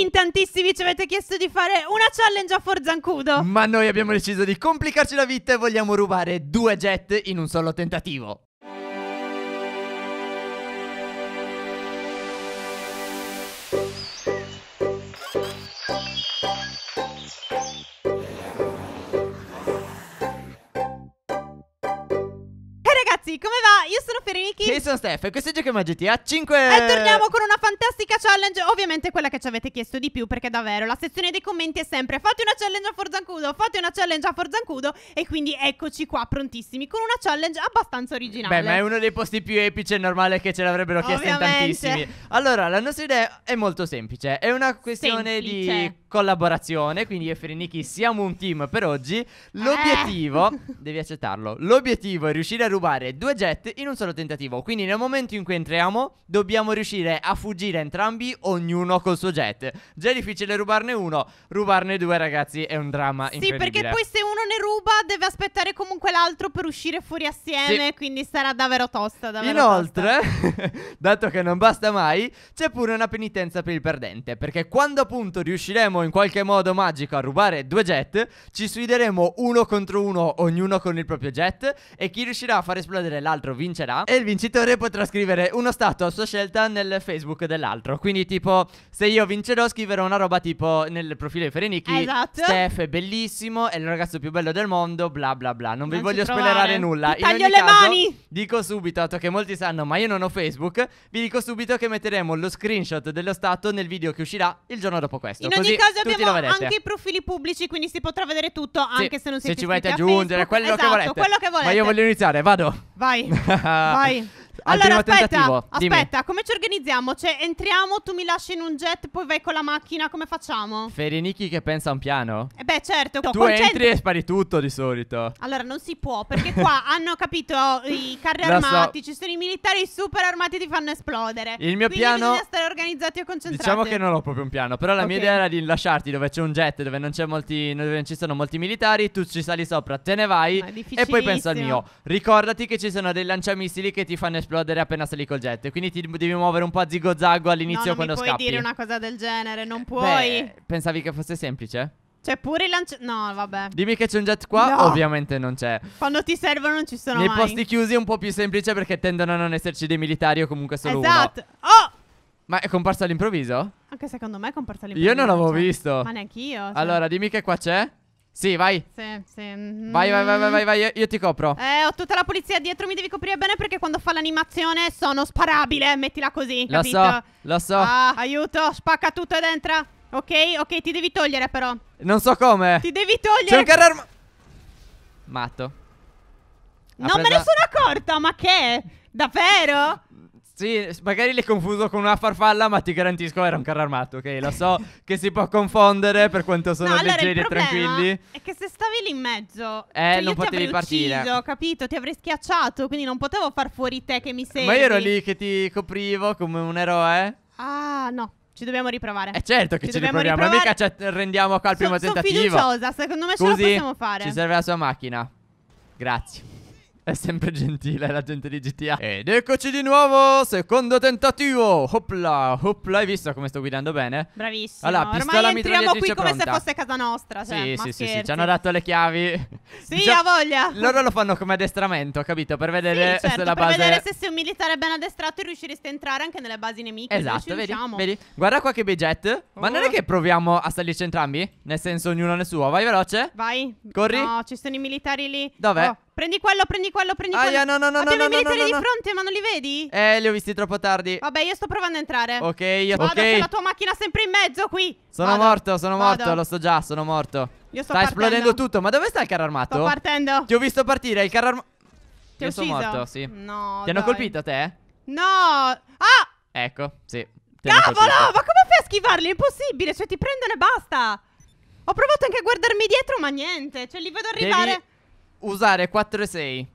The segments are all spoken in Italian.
in tantissimi ci avete chiesto di fare una challenge a Forzancudo. Ma noi abbiamo deciso di complicarci la vita e vogliamo rubare due jet in un solo tentativo. come va? Io sono Fereniki. Io sono Steph e questo è Giochiamo a GTA 5. E torniamo con una fantastica challenge, ovviamente quella che ci avete chiesto di più, perché davvero la sezione dei commenti è sempre fate una challenge a Forzancudo, fate una challenge a Forzancudo e quindi eccoci qua prontissimi con una challenge abbastanza originale. Beh, ma è uno dei posti più epici e normale che ce l'avrebbero chiesto in tantissimi. Allora, la nostra idea è molto semplice, è una questione semplice. di collaborazione, quindi io e Fereniki siamo un team per oggi. Eh. L'obiettivo, eh. devi accettarlo, l'obiettivo è riuscire a rubare due due jet in un solo tentativo. Quindi nel momento in cui entriamo dobbiamo riuscire a fuggire entrambi, ognuno col suo jet. Già è difficile rubarne uno, rubarne due ragazzi è un dramma sì, perché poi se uno ne ruba deve aspettare comunque l'altro per uscire fuori assieme, sì. quindi sarà davvero tosta. Davvero Inoltre, tosta. dato che non basta mai, c'è pure una penitenza per il perdente, perché quando appunto riusciremo in qualche modo magico a rubare due jet, ci sfideremo uno contro uno, ognuno con il proprio jet, e chi riuscirà a far esplodere l'altro vincerà e il vincitore potrà scrivere uno stato a sua scelta nel Facebook dell'altro. Quindi tipo se io vincerò scriverò una roba tipo nel profilo di Ferenicchi esatto. Steph è bellissimo, è il ragazzo più bello del mondo, bla bla bla. Non, non vi voglio spoilerare nulla. Ti taglio le caso, mani. Dico subito, dato che molti sanno, ma io non ho Facebook, vi dico subito che metteremo lo screenshot dello stato nel video che uscirà il giorno dopo questo. In ogni caso abbiamo anche i profili pubblici, quindi si potrà vedere tutto anche sì, se non siete Se ci volete aggiungere Facebook, quello esatto, che Quello che volete. Ma io voglio iniziare, vado. Vai, vai. allora, aspetta, aspetta, come ci organizziamo? Cioè, entriamo, tu mi lasci in un jet, poi vai con la macchina, come facciamo? Ferenichi che pensa a un piano? Eh beh, certo. Tu concentri... entri e spari tutto di solito. Allora, non si può, perché qua hanno capito i carri Lo armati, so. ci sono i militari super armati, ti fanno esplodere. Il mio Quindi piano... bisogna stare organizzati e concentrati. Diciamo che non ho proprio un piano, però la okay. mia idea era di lasciarti dove c'è un jet, dove non, c'è molti, dove non ci sono molti militari, tu ci sali sopra, te ne vai e poi pensa al mio. Ricordati che ci ci sono dei lanciamissili che ti fanno esplodere appena sali col jet. Quindi ti devi muovere un po' a zigozzago all'inizio no, quando scappi. Non puoi dire una cosa del genere, non puoi. Beh, pensavi che fosse semplice? C'è cioè, pure il lancio... No, vabbè. Dimmi che c'è un jet qua, no. ovviamente non c'è. Quando ti servono non ci sono Nei mai. posti chiusi è un po' più semplice perché tendono a non esserci dei militari o comunque solo esatto. uno. Esatto. Oh! Ma è comparso all'improvviso? Anche secondo me è comparso all'improvviso. Io non l'avevo cioè, visto. Ma neanch'io. io. Cioè. Allora, dimmi che qua c'è. Sì, vai. Sì, sì. Mm. Vai, vai, vai, vai, vai, io, io, ti copro. Eh, ho tutta la polizia dietro, mi devi coprire bene perché quando fa l'animazione sono sparabile. Mettila così, lo capito? so, lo so. Ah, aiuto, spacca tutto ed entra. Ok, ok, ti devi togliere però. Non so come. Ti devi togliere. C'è un carro arma... Matto. Ha non presa... me ne sono accorta, ma che? Davvero? Sì, magari l'hai confuso con una farfalla, ma ti garantisco era un carro armato, ok? Lo so che si può confondere per quanto sono no, leggeri e tranquilli. È che se stavi lì in mezzo, eh, cioè non potevi partire. Ucciso, capito? Ti avrei schiacciato, quindi non potevo far fuori te che mi segui. Ma io ero lì che ti coprivo come un eroe. Ah, no. Ci dobbiamo riprovare. È eh, certo che ci, ci riproviamo, ma mica ci rendiamo qua al primo so, tentativo. Sono fiduciosa, secondo me Scusi, ce la possiamo fare. Ci serve la sua macchina. Grazie. È sempre gentile la gente di GTA Ed eccoci di nuovo Secondo tentativo Hopla Hopla Hai visto come sto guidando bene? Bravissimo Allora pistola Ormai entriamo qui come pronta. se fosse casa nostra cioè, Sì sì scherzi. sì Ci hanno dato le chiavi Sì diciamo, ha voglia Loro lo fanno come addestramento Capito? Per vedere sì, certo, se la base Per vedere se sei un militare ben addestrato E riusciresti a entrare anche nelle basi nemiche Esatto vedi, vedi, Guarda qua che bei jet oh. Ma non è oh. che proviamo a salirci entrambi? Nel senso ognuno nel suo Vai veloce Vai Corri No ci sono i militari lì Dov'è? Oh. Prendi quello, prendi quello, prendi Aia, quello. no, no, no, Abbiamo no, i no, militari no, di fronte, ma non li vedi? Eh, li ho visti troppo tardi. Vabbè, io sto provando a entrare. Ok, io Vado, c'è ok. la tua macchina sempre in mezzo qui. Sono Vado. morto, sono Vado. morto, lo so già, sono morto. Io sto sta partendo. esplodendo tutto, ma dove sta il carro armato? Sto partendo. Ti ho visto partire, il carro armato. Ti ho Io sono morto, sì. No, Ti hanno colpito te? No. Ah! Ecco, sì. ti Cavolo, ma come fai a schivarli? È impossibile, cioè ti prendono e basta. Ho provato anche a guardarmi dietro, ma niente. Cioè li vedo arrivare. Devi usare 4 e 6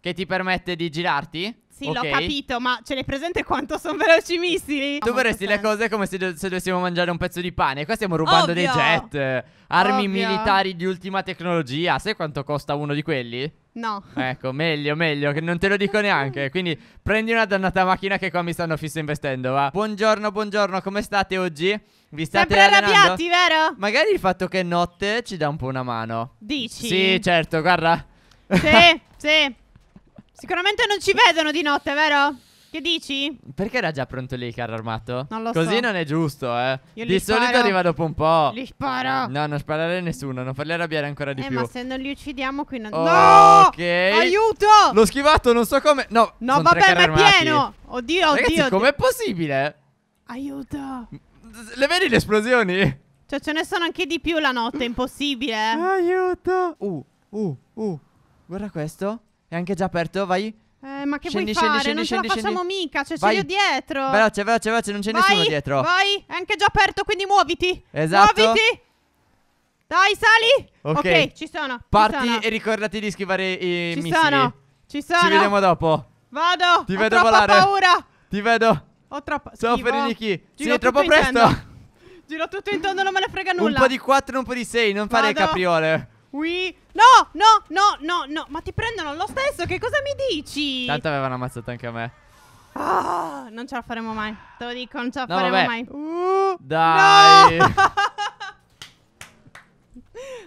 che ti permette di girarti? Sì, okay. l'ho capito, ma ce l'hai presente quanto sono veloci i missili? Tu vorresti le cose come se, do se, dovessimo mangiare un pezzo di pane. Qua stiamo rubando Ovvio. dei jet, armi Ovvio. militari di ultima tecnologia. Sai quanto costa uno di quelli? No. Ecco, meglio, meglio, che non te lo dico neanche. Quindi prendi una dannata macchina che qua mi stanno fisso investendo, va. Buongiorno, buongiorno, come state oggi? Vi state Sempre allenando? arrabbiati, vero? Magari il fatto che è notte ci dà un po' una mano. Dici? Sì, certo, guarda. Sì, sì. Sicuramente non ci vedono di notte, vero? Che dici? Perché era già pronto lì il carro armato? Non lo Così so. Così non è giusto, eh. Io di solito sparo. arriva dopo un po'. Li sparo. No, non sparare a nessuno, non farli arrabbiare ancora di eh, più. Eh, ma se non li uccidiamo qui non... Oh, no! Ok. Aiuto! L'ho schivato, non so come... No, no vabbè, ma è pieno. Oddio, Ragazzi, oddio. com'è possibile? Aiuto. Le vedi le esplosioni? Cioè, ce ne sono anche di più la notte, impossibile. Eh. Aiuto. Uh, uh, uh. Guarda questo. È anche già aperto, vai. Eh, ma che scendi, vuoi fare? Scendi, non scendi, ce la facciamo mica, c'è cioè, io dietro. Veloce, veloce, veloce, non c'è vai, nessuno dietro. Vai, è anche già aperto, quindi muoviti. Esatto. Muoviti. Dai, sali. Ok, okay ci sono. Parti ci sono. e ricordati di schivare i ci missili. Ci sono, ci sono. Ci vediamo dopo. Vado. Ti Ho vedo volare. Ho paura. Ti vedo. Ho troppo. Ciao, Ferinichi. Sì, è troppo presto. Giro tutto intorno, non me ne frega nulla. Un po' di 4, un po' di 6, non Vado. fare capriole. Ui. No, no, no, no, no. Ma ti prendono lo stesso, che cosa mi dici? Tanto avevano ammazzato anche a me. Ah, non ce la faremo mai. Te lo dico, non ce la no, faremo vabbè. mai. Uh, Dai. No.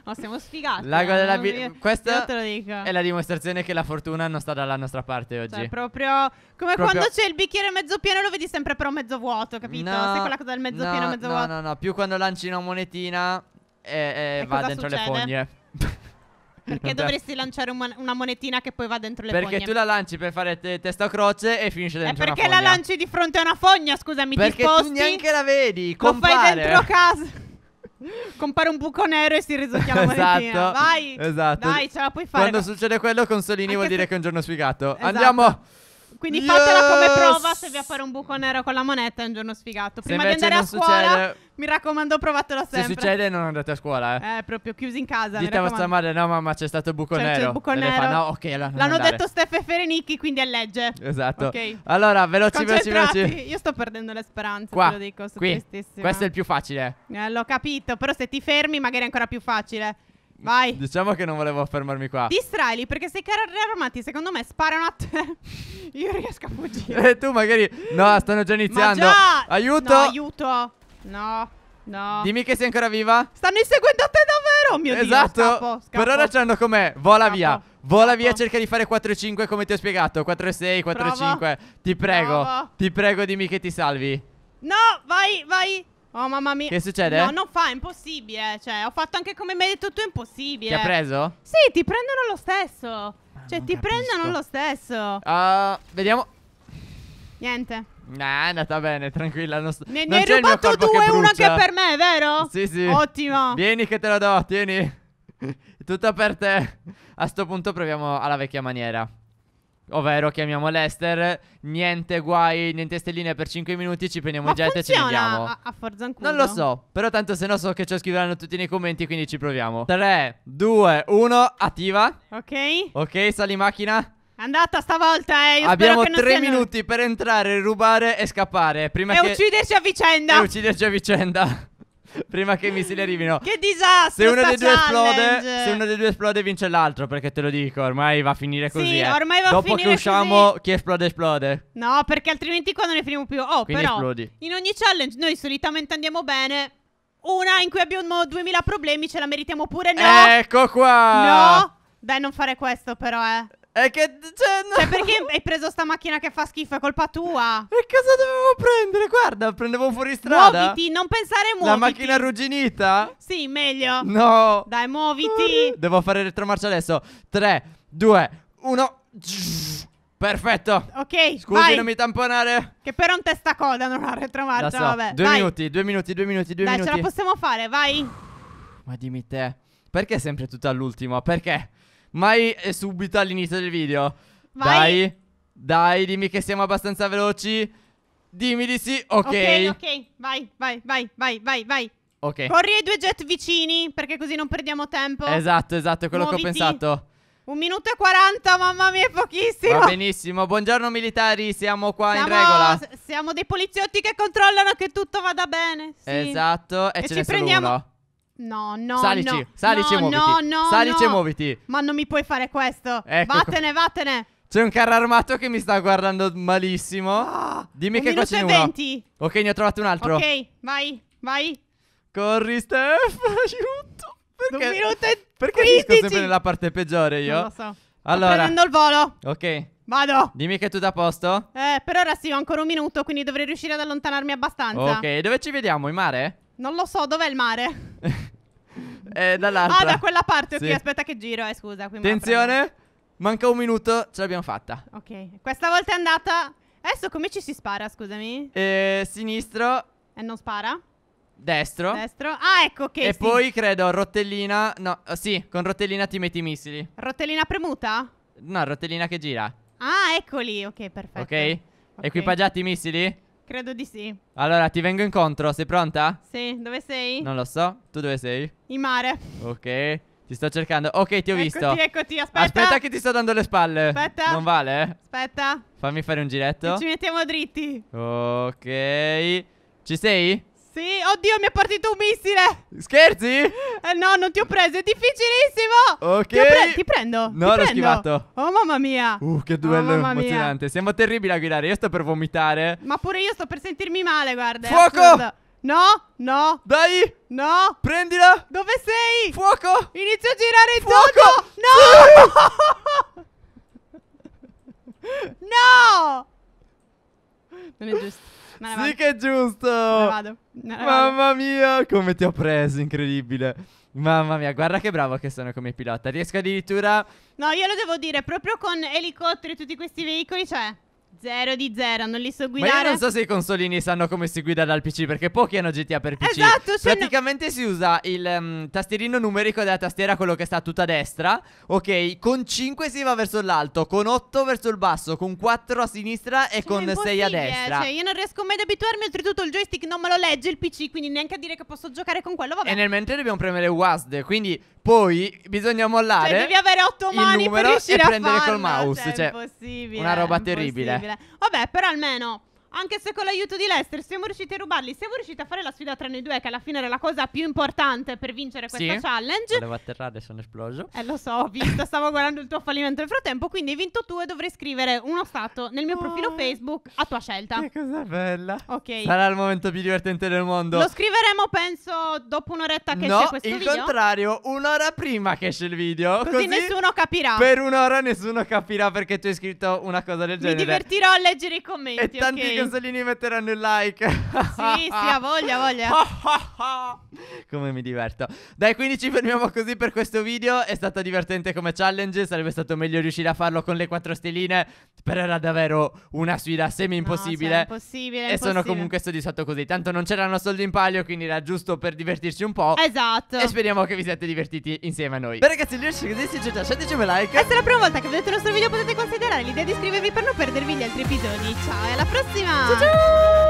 no, siamo sfigati. L'ago eh, della bi- questa è la dimostrazione che la fortuna non sta dalla nostra parte oggi. Cioè, proprio come proprio... quando c'è il bicchiere mezzo pieno lo vedi sempre però mezzo vuoto, capito? No, Sai quella cosa del mezzo no, pieno, mezzo no, vuoto. No, no, no, più quando lanci una monetina e, e, e va dentro succede? le fogne. Perché dovresti lanciare una monetina che poi va dentro le perché Perché tu la lanci per fare te testa o croce e finisce eh, dentro E perché la lanci di fronte a una fogna, scusami, perché ti sposti. Perché tu neanche la vedi, compare. Lo fai dentro casa. compare un buco nero e si risocchia la monetina. Esatto. Vai. Esatto. Dai, ce la puoi fare. Quando succede quello, Consolini Anche vuol dire se... che è un giorno sfigato. Esatto. Andiamo. Quindi yes! fatela come prova se vi appare un buco nero con la moneta è un giorno sfigato. Prima di andare a scuola, succede... mi raccomando, provatela sempre. Se succede, non andate a scuola, eh. Eh, proprio chiusi in casa. Dite a vostra madre, no, mamma, c'è stato il buco cioè, nero. C'è il buco nero. Fa, no, ok, allora L'hanno detto Steph e Ferenicchi, quindi è legge. Esatto. Okay. Allora, veloci, veloci, veloci. Io sto perdendo le speranze, Qua. te lo dico. Qui. Questo è il più facile. Eh, l'ho capito, però se ti fermi, magari è ancora più facile. Vai. Diciamo che non volevo fermarmi qua. Distraili perché se i carri armati, secondo me, sparano a te. Io riesco a fuggire. E eh, tu magari. No, stanno già iniziando. Già... Aiuto! No, aiuto! No. No. Dimmi che sei ancora viva. Stanno inseguendo a te davvero, oh mio esatto. Dio. Esatto. Per ora ci hanno com'è. Vola scappo, via. Vola scappo. via, cerca di fare 4-5 come ti ho spiegato. 4-6, 4-5. Ti prego. Bravo. Ti prego, dimmi che ti salvi. No, vai, vai. Oh mamma mia Che succede? No non fa è impossibile Cioè ho fatto anche come mi hai detto tu è impossibile Ti ha preso? Sì ti prendono lo stesso ah, Cioè ti capisco. prendono lo stesso uh, Vediamo Niente Nah, è andata bene, tranquilla. Non, sto... ne, non hai rubato due, uno una che è per me, vero? Sì, sì. Ottimo. Vieni che te lo do, tieni. Tutto per te. A sto punto proviamo alla vecchia maniera. Ovvero, chiamiamo Lester, niente guai, niente stelline per 5 minuti, ci prendiamo Ma jet e ci andiamo. A, a Forza Ancuno? Non lo so, però tanto se no so che ci scriveranno tutti nei commenti, quindi ci proviamo. 3, 2, 1, attiva. Ok. Ok, sali macchina. Andata stavolta, eh. Io Abbiamo tre minuti per entrare, rubare e scappare. Prima e che... ucciderci a vicenda. E ucciderci a vicenda. prima che i missili arrivino. Che disastro! Se uno, dei due, esplode, se uno dei due esplode, vince l'altro. Perché te lo dico, ormai va a finire così. Sì, eh. ormai va Dopo a finire che usciamo, così. chi esplode, esplode. No, perché altrimenti qua non ne finiamo più. Oh, Quindi però, esplodi. in ogni challenge noi solitamente andiamo bene. Una in cui abbiamo 2000 problemi, ce la meritiamo pure. No, ecco qua. No, Dai, non fare questo, però, eh. È che. Cioè, no. cioè, perché hai preso sta macchina che fa schifo? È colpa tua. E cosa dovevo prendere? Guarda, prendevo fuori strada. Muoviti, non pensare muoviti. La macchina arrugginita? Sì, meglio. No. Dai, muoviti. Devo fare retromarcia adesso. 3, 2, 1. Perfetto. Ok. Scusi, vai. non mi tamponare. Che però un testacoda non ha retromarcia. So. Vabbè. Due vai. minuti, due minuti, due minuti, due Dai, minuti. Dai, ce la possiamo fare, vai. Ma dimmi te. Perché sempre tutto all'ultimo? Perché? Mai è subito all'inizio del video. Vai. Dai. Dai, dimmi che siamo abbastanza veloci. Dimmi di sì, ok. Ok, ok, vai, vai, vai, vai, vai, vai. Ok. Corri ai due jet vicini, perché così non perdiamo tempo. Esatto, esatto, è quello Muoviti. che ho pensato. Un minuto e 40, mamma mia, è pochissimo. Va benissimo. Buongiorno militari, siamo qua siamo, in regola. Siamo dei poliziotti che controllano che tutto vada bene. Sì. Esatto, e, e ce ne prendiamo... uno. No, no, salici, no. Salici, no, muoviti. No, no, salici, no. muoviti. Ma non mi puoi fare questo. Ecco. Vattene, vattene. C'è un carro armato che mi sta guardando malissimo. Dimmi un che cosa c'è uno. 20. Ok, ne ho trovato un altro. Ok, vai, vai. Corri, Steph, aiuto. Perché? Un minuto e Perché finisco sempre nella parte peggiore io? Non lo so. Allora. Sto prendendo il volo. Ok. Vado. Dimmi che tu da posto? Eh, per ora sì, ho ancora un minuto, quindi dovrei riuscire ad allontanarmi abbastanza. Ok, dove ci vediamo? In mare? Non lo so, dov'è il mare? È eh, dall'altra. Ah, da quella parte. Sì. Ok, aspetta che giro. Eh, scusa. Qui Attenzione. Manca un minuto. Ce l'abbiamo fatta. Ok. Questa volta è andata. Adesso come ci si spara, scusami? Eh, sinistro. E eh, non spara? Destro. Destro. Ah, ecco che. Okay, e sì. poi credo rotellina. No, eh, sì, con rotellina ti metti i missili. Rotellina premuta? No, rotellina che gira. Ah, eccoli. Ok, perfetto. Ok. okay. Equipaggiati i missili? Credo di sì. Allora, ti vengo incontro, sei pronta? Sì, dove sei? Non lo so, tu dove sei? In mare. Ok, ti sto cercando. Ok, ti ho eccoti, visto. Eccoti, aspetta. Aspetta che ti sto dando le spalle. Aspetta. Non vale? Aspetta. Fammi fare un giretto. E ci mettiamo dritti. Ok. Ci sei? Sì, oddio, mi è partito un missile. Scherzi? Eh no, non ti ho preso, è difficilissimo. Ok. Ti, pre ti prendo. No, l'ho schivato. Oh mamma mia. Uh, che duello oh, emozionante. Mia. Siamo terribili a guidare. Io sto per vomitare. Ma pure io sto per sentirmi male, guarda. Eh, Fuoco! No, no. Dai! No! Prendila! Dove sei? Fuoco! Inizio a girare il Fuoco! Dodo. No! no! Non è giusto. Sì vado. che è giusto! Me vado. Me Mamma mia, come ti ho preso, incredibile. Mamma mia, guarda che bravo che sono come pilota. Riesco addirittura... No, io lo devo dire, proprio con elicotteri e tutti questi veicoli, cioè... Zero di zero, non li so guidare. Ma io non so se i consolini sanno come si guida dal PC, perché pochi hanno GTA per PC. Esatto, cioè, Praticamente no... si usa il um, tastierino numerico della tastiera, quello che sta tutta a destra. Ok, con 5 si va verso l'alto, con 8 verso il basso, con 4 a sinistra e cioè, con 6 a destra. Cioè, io non riesco mai ad abituarmi, oltretutto il joystick non me lo legge il PC, quindi neanche a dire che posso giocare con quello, vabbè. E nel mentre dobbiamo premere WASD, quindi poi bisogna mollare. Cioè, devi avere 8 mani il numero per riuscire e prendere farlo, col mouse, cioè, è cioè, impossibile. una roba terribile. Vabbè, però almeno anche se con l'aiuto di Lester siamo riusciti a rubarli, siamo riusciti a fare la sfida tra noi due, che alla fine era la cosa più importante per vincere questa sì. challenge. Volevo atterrare e sono esploso. Eh, lo so, ho visto, stavo guardando il tuo fallimento nel frattempo. Quindi hai vinto tu e dovrei scrivere uno stato nel mio oh, profilo ah, Facebook a tua scelta. Che cosa bella. Ok. Sarà il momento più divertente del mondo. Lo scriveremo, penso, dopo un'oretta che no, esce questo il video. No, il contrario, un'ora prima che esce il video. Così, così nessuno capirà. Per un'ora nessuno capirà perché tu hai scritto una cosa del genere. Mi divertirò a leggere i commenti. E tanti okay casalini metteranno il like. sì, sì, ha voglia, voglia. come mi diverto. Dai, quindi ci fermiamo così per questo video. È stato divertente come challenge. Sarebbe stato meglio riuscire a farlo con le quattro stelline. Però era davvero una sfida semi impossibile. No, cioè, impossibile. E impossibile. sono comunque soddisfatto così. Tanto non c'erano soldi in palio, quindi era giusto per divertirci un po'. Esatto. E speriamo che vi siate divertiti insieme a noi. Beh, ragazzi, il video così. Se ci piace, lasciateci un like. E se è la prima volta che vedete il nostro video potete generale l'idea di iscrivervi per non perdervi gli altri episodi. Ciao e alla prossima! Ciao ciao!